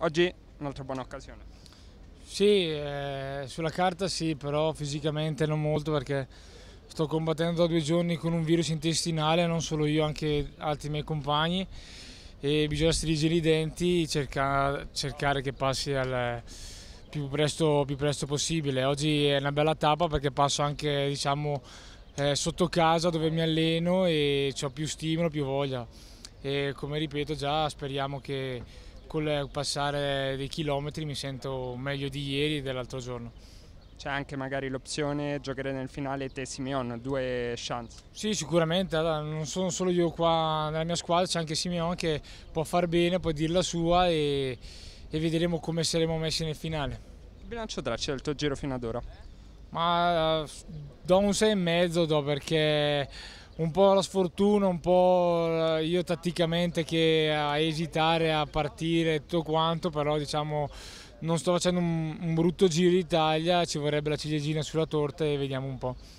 Oggi un'altra buona occasione. Sì, eh, sulla carta sì, però fisicamente non molto perché sto combattendo da due giorni con un virus intestinale, non solo io, anche altri miei compagni e bisogna stringere i denti e cerca, cercare che passi al più presto, più presto, possibile. Oggi è una bella tappa perché passo anche diciamo, eh, sotto casa dove mi alleno e ho più stimolo, più voglia. E come ripeto già speriamo che col passare dei chilometri mi sento meglio di ieri e dell'altro giorno. C'è anche magari l'opzione giocare nel finale te Simeon, due chance. Sì, sicuramente, non sono solo io qua nella mia squadra, c'è anche Simeon che può far bene, può dire la sua e, e vedremo come saremo messi nel finale. Il bilancio traccia del tuo giro fino ad ora? Ma eh, do un 6,5 do perché un po' la sfortuna, un po' eh, io tatticamente che a esitare, a partire tutto quanto, però diciamo non sto facendo un, un brutto giro d'Italia, ci vorrebbe la ciliegina sulla torta e vediamo un po'.